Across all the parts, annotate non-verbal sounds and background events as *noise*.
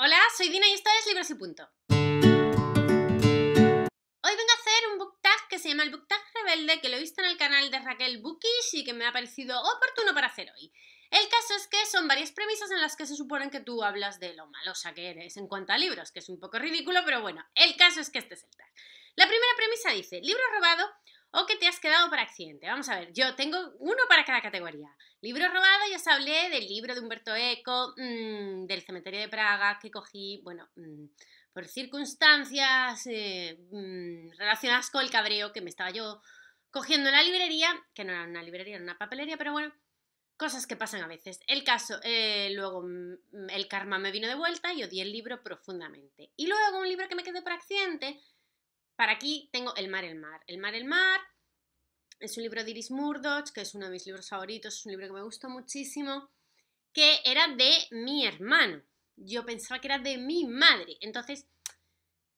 Hola, soy Dina y esto es Libros y Punto. Hoy vengo a hacer un book tag que se llama el book rebelde, que lo he visto en el canal de Raquel Bookish y que me ha parecido oportuno para hacer hoy. El caso es que son varias premisas en las que se supone que tú hablas de lo malosa que eres en cuanto a libros, que es un poco ridículo, pero bueno, el caso es que este es el tag. La primera premisa dice, libro robado, o que te has quedado por accidente. Vamos a ver, yo tengo uno para cada categoría. Libro robado, ya os hablé del libro de Humberto Eco, mm, del cementerio de Praga, que cogí, bueno, mm, por circunstancias eh, mm, relacionadas con el cabreo que me estaba yo cogiendo en la librería, que no era una librería, era una papelería, pero bueno, cosas que pasan a veces. El caso, eh, luego el karma me vino de vuelta y odié el libro profundamente. Y luego un libro que me quedé por accidente para aquí tengo El mar, el mar. El mar, el mar es un libro de Iris Murdoch, que es uno de mis libros favoritos, es un libro que me gustó muchísimo, que era de mi hermano. Yo pensaba que era de mi madre. Entonces,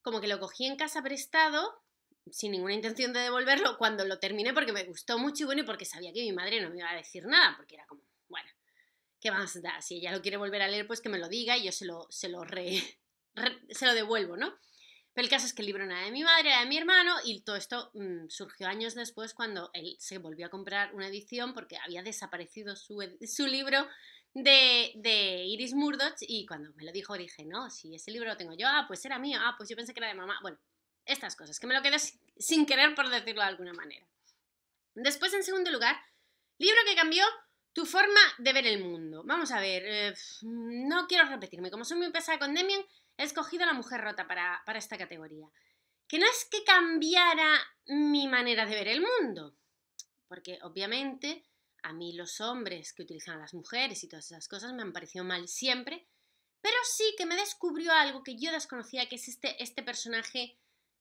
como que lo cogí en casa prestado, sin ninguna intención de devolverlo, cuando lo terminé porque me gustó mucho y bueno, y porque sabía que mi madre no me iba a decir nada, porque era como, bueno, ¿qué más da? Si ella lo quiere volver a leer, pues que me lo diga y yo se lo, se *laughs* se lo devuelvo, ¿no? Pero el caso es que el libro no era de mi madre, era de mi hermano, y todo esto mm, surgió años después cuando él se volvió a comprar una edición porque había desaparecido su, libro de, Iris Murdoch y cuando me lo dijo dije, no, si ese libro lo tengo yo, ah, pues era mío, ah, pues yo pensé que era de mamá. Bueno, estas cosas, que me lo quedé sin querer por decirlo de alguna manera. Después, en segundo lugar, libro que cambió tu forma de ver el mundo. Vamos a ver, eh, no quiero repetirme. Como soy muy pesada con Demian, he escogido a la mujer rota para, esta categoría. Que no es que cambiara mi manera de ver el mundo. Porque obviamente a mí los hombres que utilizan a las mujeres y todas esas cosas me han parecido mal siempre. Pero sí que me descubrió algo que yo desconocía, que es este, este personaje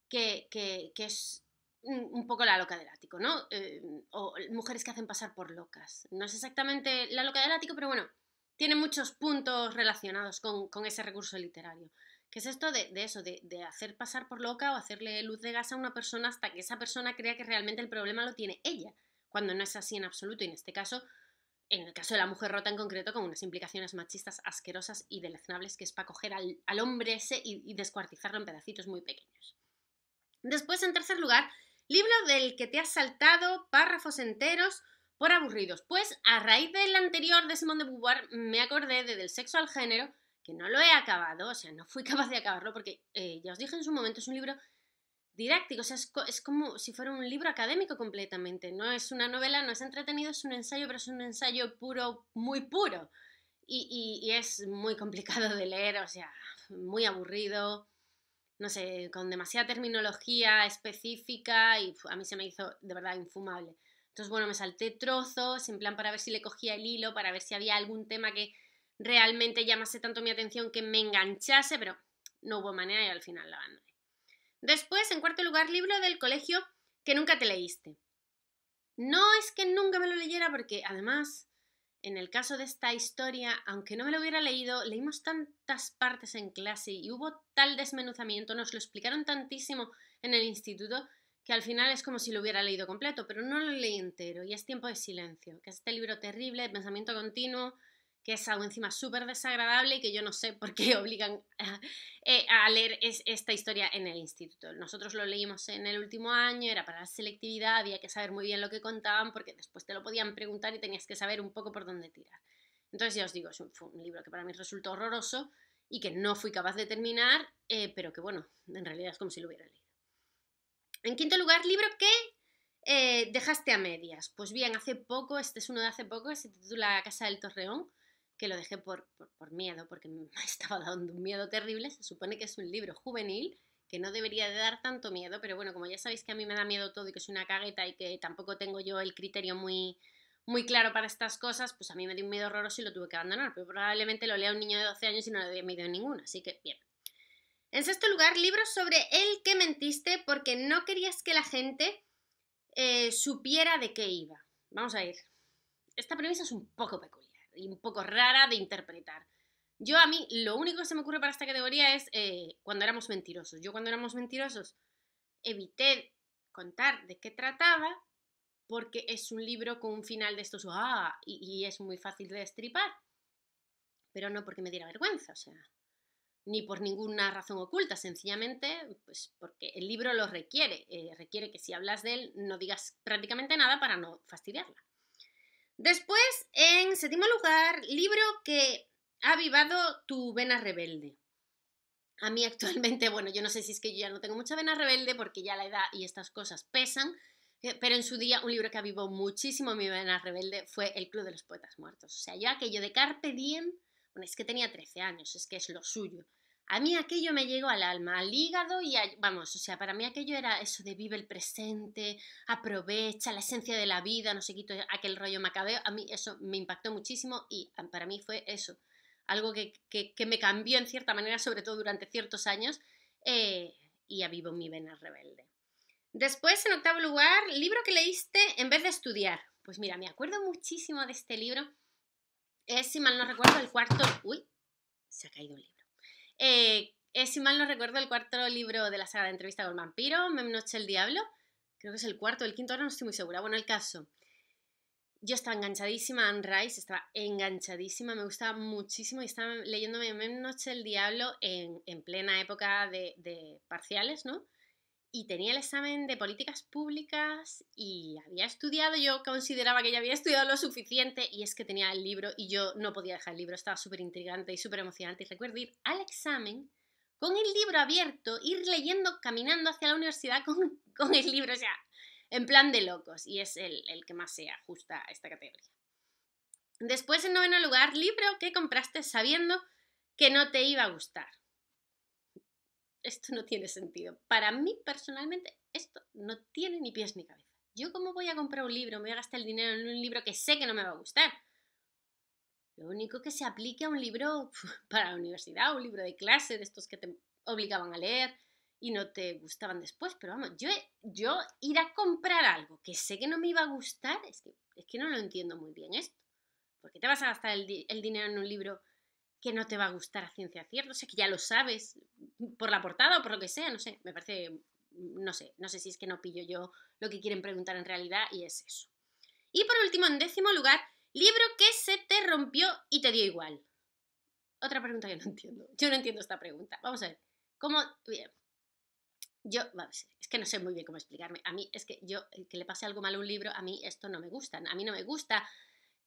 que, que, que es un poco la loca del ático, ¿no? Eh, o mujeres que hacen pasar por locas. No es exactamente la loca del ático, pero bueno, tiene muchos puntos relacionados con, ese recurso literario. ¿Qué es esto de, eso, de, hacer pasar por loca o hacerle luz de gas a una persona hasta que esa persona crea que realmente el problema lo tiene ella? Cuando no es así en absoluto. Y en este caso, en el caso de la mujer rota en concreto, con unas implicaciones machistas asquerosas y deleznables, que es para coger al, hombre ese y, y descuartizarlo en pedacitos muy pequeños. Después, en tercer lugar, Libro del que te has saltado párrafos enteros por aburridos. Pues a raíz del anterior de Simone de Beauvoir me acordé de Del sexo al género, que no lo he acabado, o sea, no fui *laughs* capaz de acabarlo porque eh, ya os dije en su momento, es un libro didáctico, o sea, es, como si fuera un libro académico completamente. No es una novela, no es entretenido, es un ensayo, pero es un ensayo puro, muy puro. y es muy complicado de leer, o sea, muy aburrido no sé, con demasiada terminología específica y a mí se me hizo de verdad infumable. Entonces, bueno, me salté trozos en plan para ver si le cogía el hilo, para ver si había algún tema que realmente llamase tanto mi atención que me enganchase, pero no hubo manera y al final la abandoné. Después, en cuarto lugar, libro del colegio que nunca te leíste. No es que nunca me lo leyera porque además en el caso de esta historia, aunque no me lo hubiera leído, leímos tantas partes en clase y hubo tal desmenuzamiento, nos lo explicaron tantísimo en el instituto, que al final es como si lo hubiera leído completo, pero no lo leí entero y es tiempo de silencio, que es este libro terrible, pensamiento continuo, que es algo encima súper desagradable y que yo no sé por qué *laughs* obligan a, eh, leer esta historia en el instituto. Nosotros lo leímos en el último año, era para la selectividad, había que saber muy bien lo que contaban porque después te lo podían preguntar y tenías que saber un poco por dónde tirar. Entonces ya os digo, un, fue un libro que para mí resultó horroroso y que no fui capaz de terminar, eh, pero que bueno, en realidad es como si lo hubiera leído. En quinto lugar, libro que eh, dejaste a medias. Pues bien, hace poco, este es uno de hace poco, se titula Casa del Torreón, que lo dejé por, miedo, porque *laughs* me estaba dando un miedo terrible. Se supone que es un libro juvenil, que no debería de dar tanto miedo, pero bueno, como ya sabéis que a mí me da miedo todo y que es una cagueta y que tampoco tengo yo el criterio muy, muy claro para estas cosas, pues a mí me dio un miedo horroroso y lo tuve que abandonar, pero probablemente lo lea un niño de 12 años y no le doy miedo a ninguno, así que bien. En sexto lugar, libros sobre el que mentiste porque no querías que la gente eh, supiera de qué iba. Vamos a ir. Esta premisa es un poco peculiar y un poco rara de interpretar. Yo a mí, lo único que se me ocurre para esta categoría es eh, cuando éramos mentirosos. Yo cuando éramos mentirosos evité contar de qué trataba porque es un libro con un final de estos ah", y, es muy fácil de destripar. Pero no porque me diera vergüenza, o sea, ni por ninguna razón oculta, sencillamente pues porque el libro lo requiere, eh, requiere que si hablas de él no digas prácticamente nada para no fastidiarla. Después, en séptimo lugar, libro que ha avivado tu vena rebelde. A mí actualmente, bueno, yo no sé si es que yo ya no tengo mucha vena rebelde porque ya la edad y estas cosas pesan, eh, pero en su día un libro que avivó muchísimo mi vena rebelde fue El Club de los Poetas Muertos. O sea, yo aquello de Carpe Diem, bueno, es que tenía 13 años, es que es lo suyo. A mí aquello me llegó al alma, al hígado y vamos, o sea, para mí aquello era eso de vive el presente, aprovecha la esencia de la vida, no sé quito aquel rollo macabeo. A mí eso me impactó muchísimo y ah, para mí fue eso, algo que, me cambió en cierta manera, sobre todo durante ciertos años, eh, y avivo mi vena rebelde. Después, en octavo lugar, libro que leíste en vez de estudiar. Pues mira, me acuerdo muchísimo de este libro. Es, si mal no recuerdo, el cuarto. Uy, se ha caído un libro. Eh, es, eh, si mal no recuerdo, el cuarto libro de la saga de entrevista con el vampiro, noche el Diablo. Creo que es el cuarto, el quinto, ahora no estoy muy segura. Bueno, el caso. Yo estaba enganchadísima Anne Rice, estaba enganchadísima, me gustaba muchísimo y estaba leyéndome noche el Diablo en, en plena época de, de, parciales, ¿no? y tenía el examen de políticas públicas y había estudiado, yo consideraba que ya había estudiado lo suficiente y es que tenía el libro y yo no podía dejar el libro, estaba súper intrigante y súper emocionante y recuerdo ir al examen con el libro abierto, ir leyendo, caminando hacia la universidad *laughs* con, el libro, o sea, en plan de locos y es el, el que más se ajusta a esta categoría. Después, en noveno lugar, libro que compraste sabiendo que no te iba a gustar esto no tiene sentido. Para mí personalmente esto no tiene ni pies ni cabeza. ¿Yo cómo voy a comprar un libro? Me voy a gastar el dinero en un libro que sé que no me va a gustar. Lo único que se aplique a un libro *laughs* para la universidad, un libro de clase, de estos que te obligaban a leer y no te gustaban después. Pero vamos, yo, yo ir a comprar algo que sé que no me iba a gustar, es que, es que no lo entiendo muy bien esto. ¿Por qué te vas a gastar el, el dinero en un libro que no te va a gustar a ciencia cierta? O sea, que ya lo sabes, por la portada o por lo que sea, no sé, me parece, mm, no sé, no sé si es que no pillo yo lo que quieren preguntar en realidad y es eso. Y por último, en décimo lugar, libro que se te rompió y te dio igual. Otra pregunta que no *laughs* entiendo. Yo no entiendo esta pregunta. Vamos a ver. ¿Cómo? Yo, es que no sé muy bien cómo explicarme. A mí es que yo, eh, que le pase algo mal a un libro, a mí esto no me gusta. A mí no me gusta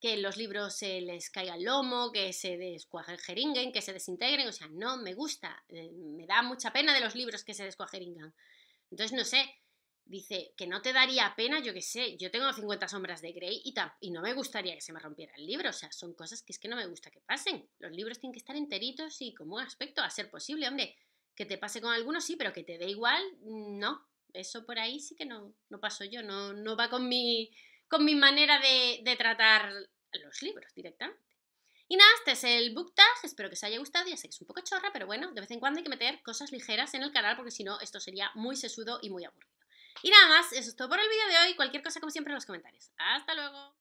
que los libros se les caiga el lomo, que se descuajeringuen, que se desintegren, o sea, no me gusta, eh, me da mucha pena de los libros que se descuajeringan. Entonces, no sé, dice que no te daría pena, yo qué sé, yo tengo 50 sombras de Grey y, y no me gustaría que se me rompiera el libro, o sea, son cosas que es que no me gusta que pasen. Los libros tienen que estar enteritos y como un aspecto, a ser posible, hombre, que te pase con algunos sí, pero que te dé igual, no. Eso por ahí sí que no, no paso yo, no, no va con mi, con mi manera de tratar los libros directamente. Y nada, este es el book tag, espero que os haya gustado, ya sé que es un poco chorra, pero bueno, de vez en cuando hay que meter cosas ligeras en el canal porque si no esto sería muy sesudo y muy aburrido. Y nada más, eso es todo por el vídeo de hoy, cualquier cosa como siempre en los comentarios. ¡Hasta luego!